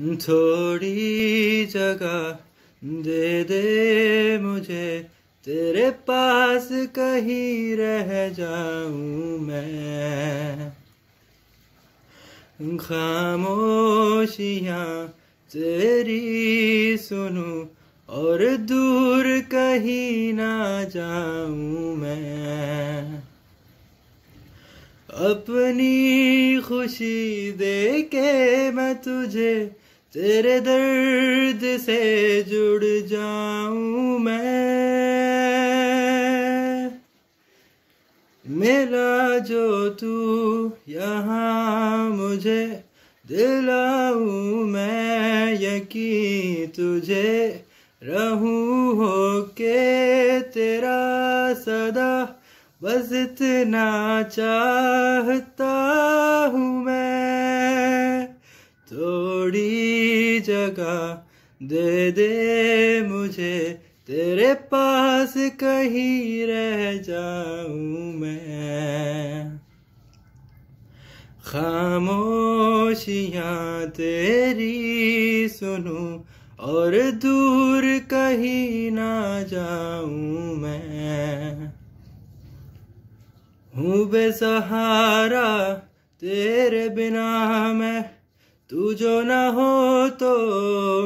थोड़ी जगह दे दे मुझे तेरे पास कहीं रह जाऊं मैं खामोशियाँ तेरी सुनूं और दूर कहीं ना जाऊं मैं अपनी खुशी दे के मैं तुझे तेरे दर्द से जुड़ जाऊं मैं मेरा जो तू यहाँ मुझे दिलाऊं मैं यकीन तुझे रहूं हो के तेरा सदा बस इतना चाहता हूँ मैं थोड़ी जगह दे दे मुझे तेरे पास कहीं रह जाऊं मैं खामोशियां तेरी सुनूं और दूर कहीं ना जाऊं मैं हूँ बेसहारा तेरे बिना मैं तू जो ना हो तो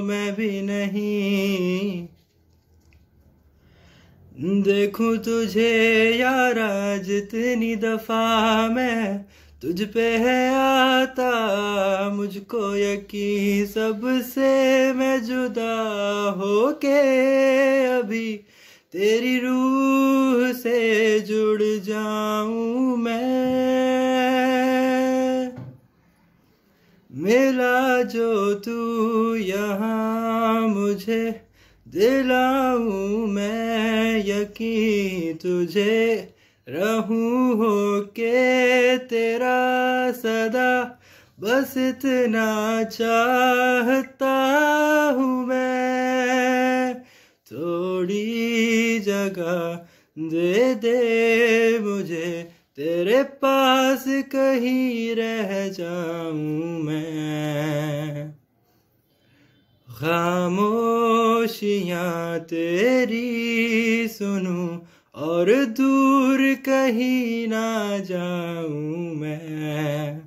मैं भी नहीं देखू तुझे यार जितनी दफा मैं तुझ पे है आता मुझको यकीन सबसे मैं जुदा हो के अभी तेरी रूह से जुड़ जाऊं मिला जो तू यहाँ मुझे दिलाऊ मैं यकीन तुझे रहूं हो के तेरा सदा बस इतना चाहता हूँ मैं थोड़ी जगह दे दे मुझे तेरे पास कहीं रह जाऊं खामोशियाँ तेरी सुनूं और दूर कहीं ना जाऊं मैं